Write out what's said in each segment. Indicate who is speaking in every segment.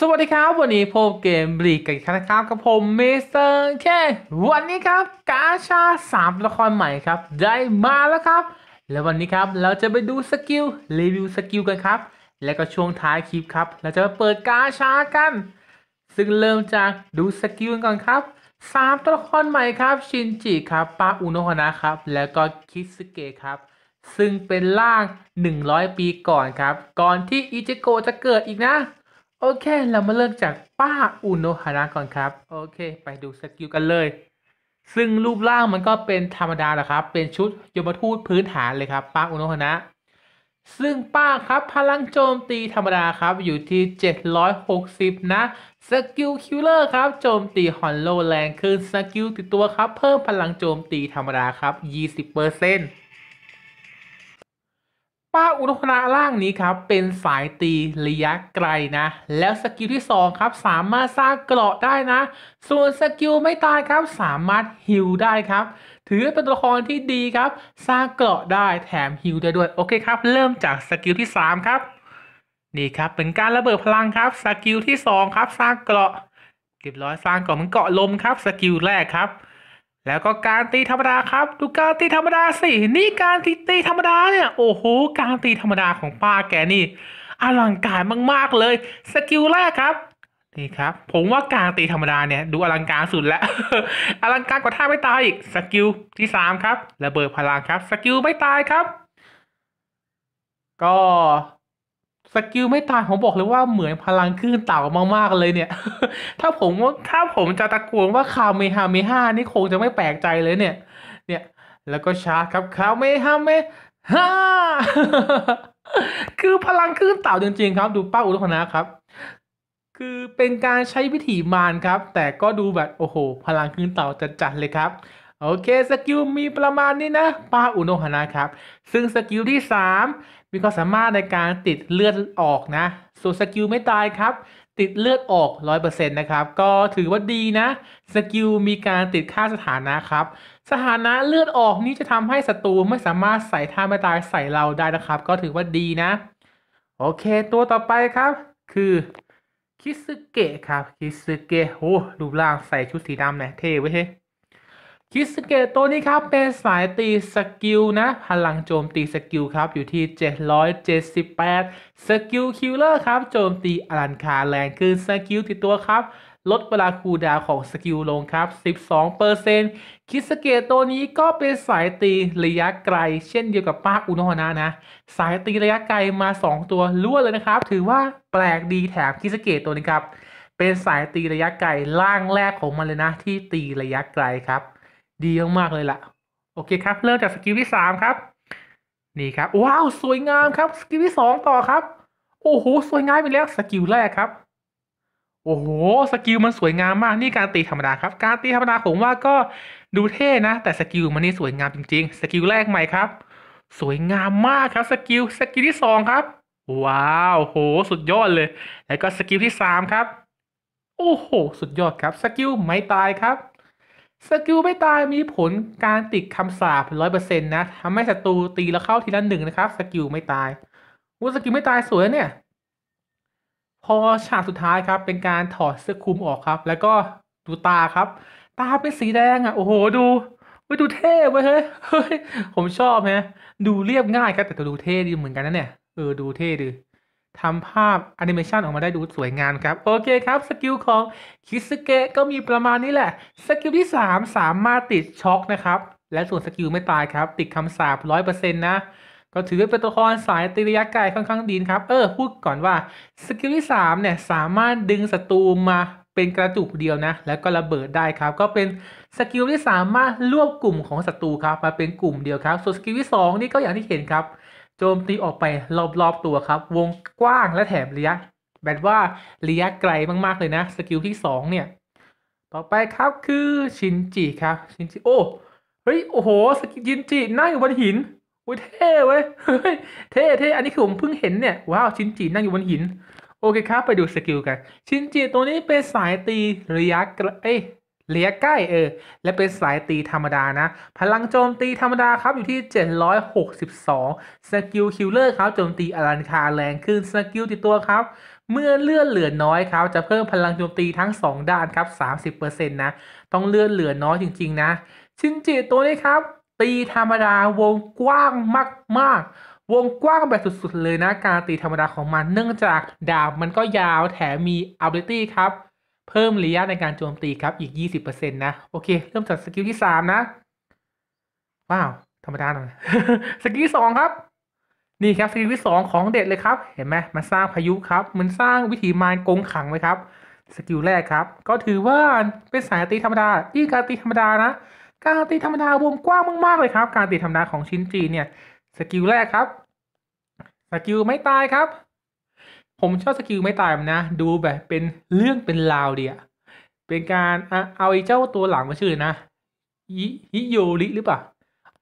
Speaker 1: สวัสดีครับ วันนี้พบเกมบลีกกันนะครับกับผมเมสเตอร์แค่วันนี้ครับกาชาสามละครใหม่ครับ ได้มาแล้วครับ และวันนี้ครับเราจะไปดูสกิลรีวิวสกิลกันครับแล้วก็ช่วงท้ายคลิปครับเราจะเปิดกาชากัน ซึ่งเริ่มจากดูสกิลกัน่อนครับสามตัวละครใหม่ครับ ชินจิครับปาอุโนฮนะครับแล้วก็คิสเกะครับ ซึ่งเป็นร่าง100 ปีก่อนครับ ก่อนที่อิจิโกะจะเกิดอีกนะโอเค เรามาเริ่มจากป้าอุโนฮาระก่อนครับ โอเค ไปดูสกิลกันเลย ซึ่งรูปร่างมันก็เป็นธรรมดาแหละครับ เป็นชุดยมทูตพื้นฐานเลยครับ ป้าอุโนฮาระซึ่งป้าครับ พลังโจมตีธรรมดาครับ อยู่ที่ 760 นะ สกิลคิลเลอร์ครับ โจมตีฮอนโลแรงขึ้นสกิลติดตัวครับ เพิ่มพลังโจมตีธรรมดาครับ20%เปอร์เซ็นต์้าอุณหนาล่างนี้ครับเป็นสายตีระยะไกลนะ แล้วสกิลที่2ครับสามารถสร้างเกราะได้นะส่วนสกิลไม่ตายครับ สามารถฮิลได้ครับ ถือเป็นตัวละครที่ดีครับ สร้างเกราะได้แถมฮิลได้ด้วยโอเคครับเริ่มจากสกิลที่ 3 ครับ นี่ครับเป็นการระเบิดพลังครับสกิลที่2ครับสร้างเกราะเรียบร้อยสร้างเกราะเหมือนเกาะลมครับสกิลแรกครับแล้วก็การตีธรรมดาครับ ดูการตีธรรมดาสิ นี่การตีตีธรรมดาเนี่ย โอ้โห การตีธรรมดาของป้าแกนี่อลังการมากๆเลย สกิลแรกครับ นี่ครับ ผมว่าการตีธรรมดาเนี่ยดูอลังการสุดแล้ว อลังการกว่าท่าไม่ตายอีกสกิลที่ 3 ครับ ระเบิดพลังครับ สกิลไม่ตายครับ ก็สกิลไม่ตายผมบอกเลยว่าเหมือนพลังขึ้นเต่ามาก ๆ เลยเนี่ย ถ้าผมว่าถ้าผมจะตะโกนว่าคาเมฮาเมห้านี่คงจะไม่แปลกใจเลยเนี่ย เนี่ยแล้วก็ชาครับคาเมฮาเมห้าคือพลังขึ้นเต่าจริง ๆ ครับดูป้าอุลคนะครับ คือเป็นการใช้วิถีมารครับ แต่ก็ดูแบบโอ้โห พลังขึ้นเต่าจัดๆเลยครับโอเคสกิลมีประมาณนี้นะ ป้าอุโนหานะครับซึ่งสกิลที่3มีความสามารถในการติดเลือดออกนะส่วนสกิลไม่ตายครับ ติดเลือดออก100%นะครับ ก็ถือว่าดีนะ สกิลมีการติดค่าสถานะครับ สถานะเลือดออกนี้จะทำให้ศัตรูไม่สามารถใส่ท่าไม่ตายใส่เราได้นะครับ ก็ถือว่าดีนะ โอเค ตัวต่อไปครับคือคิสึเกะครับ คิสึเกะโอ้รูปร่างใส่ชุดสีดำเนี่ยเท่เว้ยคิสเกตตัวนี้ครับ เป็นสายตี สกิลนะ พลังโจมตี สกิลครับ อยู่ที่ 778สกิลคิลเลอร์ครับ โจมตีอลันคา แรงขึ้นสกิลติดตัวครับ ลดเวลาคูดาวของ สกิลลง ครับ 12%คิสเกตตัวนี้ก็เป็นสายตีระยะไกล เช่นเดียวกับป้าอุโนฮนานะ สายตีระยะไกลมา 2 ตัวล้วนเลยนะครับ ถือว่าแปลกดีแถมคิสเกตตัวนี้ครับเป็นสายตีระยะไกลล่างแรกของมันเลยนะที่ตีระยะไกลครับดีมากๆ เลยล่ะโอเคครับเริ่มจากสกิลที่สามครับ นี่ครับ ว้าว สวยงามครับสกิลที่สองต่อครับ โอ้โหสวยงามไปแล้วสกิลแรกครับ โอ้โหสกิลมันสวยงามมากนี่การตีธรรมดาครับการตีธรรมดาผมว่าก็ดูเท่นะ แต่สกิลมันนี่สวยงามจริงๆสกิลแรกใหม่ครับ สวยงามมากครับสกิลสกิลที่สองครับ ว้าวโห สุดยอดเลย แล้วก็สกิลที่สามครับ โอ้โหสุดยอดครับสกิลไม่ตายครับสกิลไม่ตายมีผลการติดคำสาปร้อยเปอร์เซ็นต์นะทำให้ศัตรูตีแล้วเข้าทีละหนึ่งนะครับ สกิลไม่ตายวนสกิลไม่ตายสวยเนี่ย พอฉากสุดท้ายครับ เป็นการถอดเสื้อคลุมออกครับ แล้วก็ดูตาครับ ตาเป็นสีแดงอ่ะโอ้โหดูไปดูเท่เว้ยเฮ้ย ผมชอบนะดูเรียบง่ายครับแต่ตัวดูเท่ดีเหมือนกันนะเนี่ย เออดูเท่ดีทำภาพแอนิเมชันออกมาได้ดูสวยงามครับ โอเคครับ สกิลของคิสเกะก็มีประมาณนี้แหละ สกิลที่ 3 สามารถติดช็อคนะครับ และส่วนสกิลไม่ตายครับ ติดคำสาป100%นะ ก็ถือเป็นตัวละครสายติระยะไกลค่อนข้างดีนครับ เออ พูดก่อนว่า สกิลที่3เนี่ยสามารถดึงศัตรูมาเป็นกระจุกเดียวนะ แล้วก็ระเบิดได้ครับ ก็เป็นสกิลที่สามารถรวบกลุ่มของศัตรูครับมาเป็นกลุ่มเดียวครับส่วนสกิลที่2 นี่ก็อย่างที่เห็นครับโจมตีออกไปรอบๆตัวครับ วงกว้างและแถมระยะแบบว่าระยะไกลมากๆเลยนะสกิล ที่2เนี่ยต่อไปครับคือชินจิ ครับ ชินจิ โอ้เฮ้ยโอ้โหสกิลชินจินั่งอยู่บนหินอุ้ยเท่เว้ยเท่เท่อันนี้คือผมเพิ่งเห็นเนี่ยว้าวชินจินั่งอยู่บนหิน โอเคครับ ไปดูสกิลกันชินจิตัวนี้เป็นสายตีระยะไกลเอ้เลียใกล้เออและเป็นสายตีธรรมดานะ พลังโจมตีธรรมดาครับอยู่ที่ 762สกิลคิลเลอร์ครับโจมตีอลันคาแรงขึ้นสกิลติดตัวครับ เมื่อเลื่อนเหลือน้อยครับจะเพิ่มพลังโจมตีทั้ง 2 ด้านครับ30%นะ ต้องเลื่อนเหลือน้อยจริง ๆนะ ชินจิตัวนี้ครับ ตีธรรมดาวงกว้างมากๆ วงกว้างแบบสุดๆเลยนะ การตีธรรมดาของมันเนื่องจากดาบมันก็ยาวแถมมีอ a อเ l ตี้ครับเพิ่มระยะในการโจมตีครับอีก 20%นะโอเคเริ่มจากสกิลที่3นะว้าวธรรมดาหน่อยสกิลที่2ครับ นี่ครับสกิลที่ 2 ของเด็ดเลยครับเห็นไหมมันสร้างพายุครับ มันสร้างวิถีมารกงขังไว้ครับสกิลแรกครับ ก็ถือว่าเป็นสายตีธรรมดาอีการตีธรรมดานะ การตีธรรมดาวงกว้างมากๆเลยครับ การตีธรรมดาของชินจีเนี่ยสกิลแรกครับสกิลไม่ตายครับผมชอบสกิลไม่ตายมันนะดูแบบเป็นเรื่องเป็นราวเดียเป็นการเอาไอ้เจ้าตัวหลังมาชื่อนะฮิโยริหรือเปล่า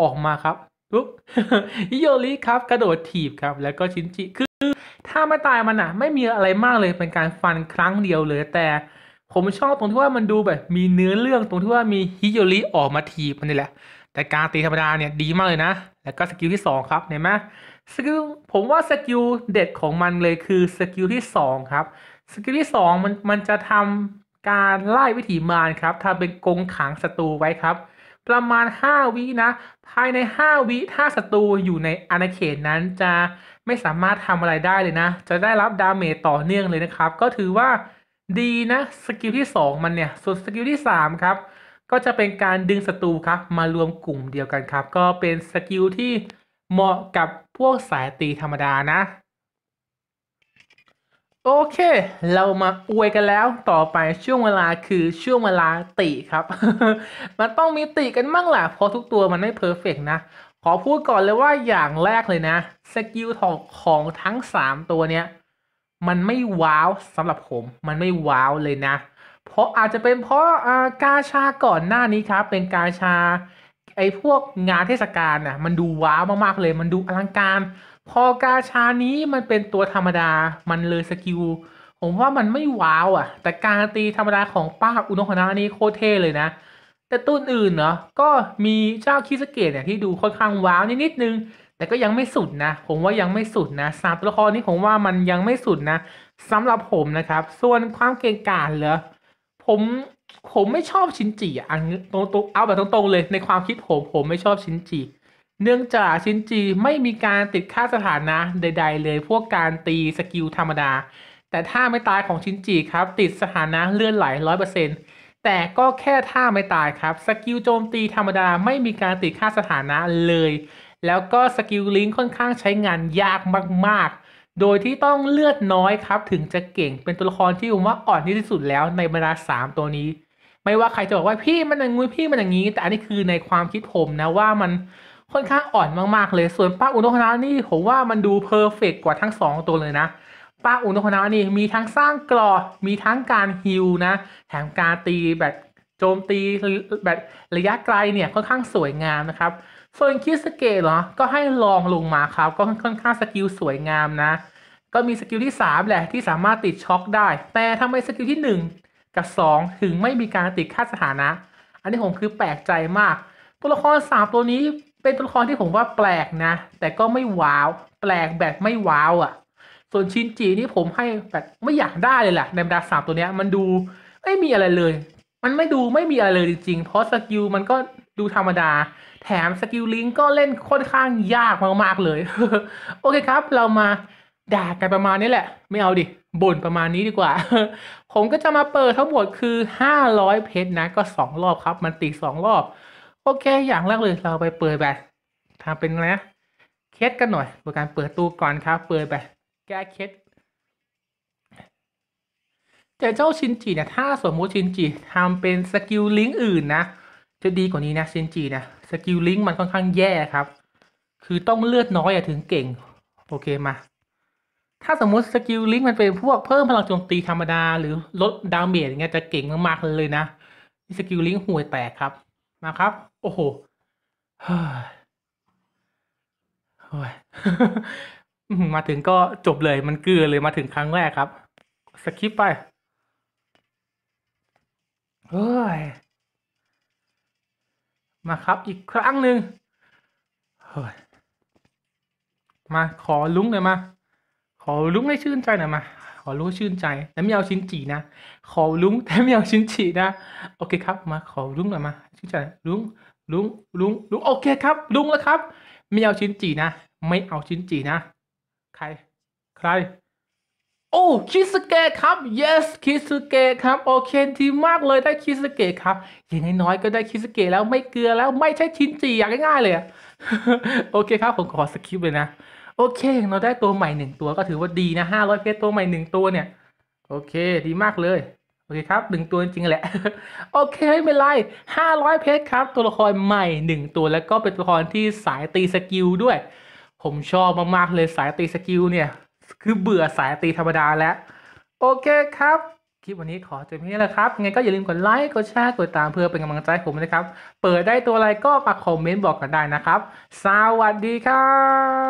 Speaker 1: ออกมาครับปุ๊บฮิโยริครับ กระโดดถีบครับแล้วก็ชินจิคือถ้าไม่ตายมันอ่ะ ไม่มีอะไรมากเลย เป็นการฟันครั้งเดียวเลย แต่ผมชอบตรงที่ว่ามันดูแบบ มีเนื้อเรื่องตรงที่ว่ามีฮิโยริออกมาถีบมันนี่แหละ แต่การตีธรรมดาเนี่ยดีมากเลยนะแล้วก็สกิลที่2 ครับเห็นไหมสกิลผมว่าสกิลเด็ดของมันเลยคือสกิลที่2ครับสกิลที่2มันมันจะทำการไล่วิถีมารครับทำเป็นกงขังศัตรูไว้ครับ ประมาณ 5 วินะภายใน 5 วิถ้าศัตรูอยู่ในอาณาเขตนั้นจะไม่สามารถทำอะไรได้เลยนะ จะได้รับดาเมจต่อเนื่องเลยนะครับ ก็ถือว่าดีนะสกิลที่2 มันเนี่ยส่วนสกิลที่3 ครับก็จะเป็นการดึงศัตรูครับ มารวมกลุ่มเดียวกันครับ ก็เป็นสกิลที่เหมาะกับพวกสายตีธรรมดานะ โอเค เรามาอวยกันแล้วต่อไปช่วงเวลาคือช่วงเวลาติครับ มันต้องมีติกันมั่งแหละเพราะทุกตัวมันไม่เพอร์เฟกนะขอพูดก่อนเลยว่าอย่างแรกเลยนะสกิลของของทั้ง3 ตัวเนี้ยมันไม่ว้าวสำหรับผม มันไม่ว้าวเลยนะเพราะอาจจะเป็นเพราะกาชาก่อนหน้านี้ครับ เป็นกาชา ไอ้พวกงานเทศกาลน่ะมันดูว้าวมากๆเลย มันดูอลังการ พอกาชานี้มันเป็นตัวธรรมดามันเลยสกิลผมว่ามันไม่ว้าวอ่ะ แต่การตีธรรมดาของป้าอุนโคนานี้โคตรเท่เลยนะ แต่ต้นอื่นเนาะก็มีเจ้าคิสเกตเนี่ยที่ดูค่อนข้างว้าวนิดนึง แต่ก็ยังไม่สุดนะ ผมว่ายังไม่สุดนะสามตัวละครนี้ผมว่ามันยังไม่สุดนะสำหรับผมนะครับ ส่วนความเก่งกาจเหรอผมผมไม่ชอบชินจิอ่ะตรงตรงเอาแบบตรงๆเลยในความคิดผมผมไม่ชอบชินจิเนื่องจากชินจิไม่มีการติดค่าสถานะใดๆ เลย พวกการตีสกิลธรรมดา แต่ท่าไม่ตายของชินจิครับ ติดสถานะเลื่อนไหลร้อยเปอร์เซ็นต์แต่ก็แค่ท่าไม่ตายครับสกิลโจมตีธรรมดาไม่มีการติดค่าสถานะเลยแล้วก็สกิลลิงค่อนข้างใช้งานยากมากๆโดยที่ต้องเลือดน้อยครับถึงจะเก่งเป็นตัวละครที่ผมว่าอ่อนที่สุดแล้วในบรรดาสามตัวนี้ ไม่ว่าใครจะบอกว่าพี่มันอย่างงู้พี่มันอย่างนี้ แต่อันนี้คือในความคิดผมนะว่ามันค่อนข้างอ่อนมากๆ เลย ส่วนป้าอุนโคนานี่ผมว่ามันดูเพอร์เฟกกว่าทั้งสองตัวเลยนะป้าอุนโคนานี่มีทั้งสร้างกรอ มีทั้งการฮิลนะ แถมการตี แบบโจมตีแบบระยะไกลเนี่ยค่อนข้างสวยงามนะครับิร์นคิสเกตเหรอ ก็ให้ลองลงมาครับ ก็ค่อนข้างสกิลสวยงามนะ ก็มีสกิลที่ 3 แหละที่สามารถติดช็อคได้ แต่ทำไมสกิลที่ 1 กับ 2 ถึงไม่มีการติดค่าสถานะ อันนี้ผมคือแปลกใจมาก ตัวละคร 3 ตัวนี้เป็นตัวละครที่ผมว่าแปลกนะ แต่ก็ไม่ว้าว แปลกแบบไม่ว้าวอะ่ะ ส่วนชินจีนี่ผมให้แบบไม่อยากได้เลยแหละ ในบรรดาสามตัวนี้มันดูไม่มีอะไรเลย มันไม่ดูไม่มีอะไรเลยจริงๆเพราะสกิลมันก็ดูธรรมดาแถมสกิลลิงก็เล่นค่อนข้างยากมากๆเลย โอเคครับ เรามาด่ากันประมาณนี้แหละไม่เอาดิบ่นประมาณนี้ดีกว่า ผมก็จะมาเปิดทั้งหมดคือ500เพชรนะก็ 2 รอบครับ มันตี2รอบโอเค อย่างแรกเลยเราไปเปิดแบบทำเป็นไนะเคสกันหน่อยโดยการเปิดตู้ก่อนครับ เปิดแบบแก้เคสแต่เจ้าชินจิเนี่ยถ้าสมมติชินจิทำเป็นสกิลลิงก์อื่นนะจะดีกว่านี้นะเซนจีนะสกิลลิงก์มันค่อนข้างแย่ครับ คือต้องเลือดน้อยอถึงเก่ง โอเคมา ถ้าสมมติสกิลลิงก์มันเป็นพวกเพิ่มพลังโจมตีธรรมดาหรือ ลดดาเมจอย่างเงี้ยจะเก่งมากๆเลยนะสกิลลิงก์ห่วยแตกครับ มาครับ โอ้โหมาถึงก็จบเลยมันเกลือเลยมาถึงครั้งแรกครับสคิปไปเฮ้ยมาครับอีกครั้งหนึ่งเฮ้ย มาขอลุ้งเลยมา ขอลุ้งให้ชื่นใจหน่อยมา ขอลุ้ชื่นใจ แต่ไม่เอาชิ้นจีนะ ขอลุ้งแต่ไม่เอาชิ้นจีนะ โอเคครับ มาขอลุ้งหน่อยมา ชื่นใจลุ้งลุ้งลุ้งลุ้งโอเคครับ ลุ้งแล้วครับ ไม่เอาชิ้นจีนะ ไม่เอาชิ้นจีนะ ใครใครโอ้คิสเกะครับ yes คิสเกะครับโอเคทีมากเลยได้คิสเกะครับอย่างน้อยก็ได้คิสเกะแล้วไม่เกลือแล้วไม่ใช่ชิ้นจีอย่างง่ายๆเลยโอเคครับผมขอสกิปเลยนะ โอเคเราได้ตัวใหม่หนึ่งตัวก็ถือว่าดีนะห้าร้อยเพชรตัวใหม่หนึ่งตัวเนี่ยโอเคดีมากเลยโอเคครับหนึ่งตัวจริงแหละโอเคไม่เป็นไรห้าร้อยเพชรครับตัวละครใหม่หนึ่งตัวแล้วก็เป็นตัวละครที่สายตีสกิลด้วย ผมชอบมากๆเลยสายตีสกิลเนี่ยคือเบื่อสายตีธรรมดาแล้ว โอเคครับ คลิปวันนี้ขอจบนี้แหละครับไงก็อย่าลืมกดไลค์กดแชร์กดตามเพื่อเป็นกำลังใจผมนะครับ เปิดได้ตัวอะไรก็มาคอมเมนต์บอกกันได้นะครับ สวัสดีครับ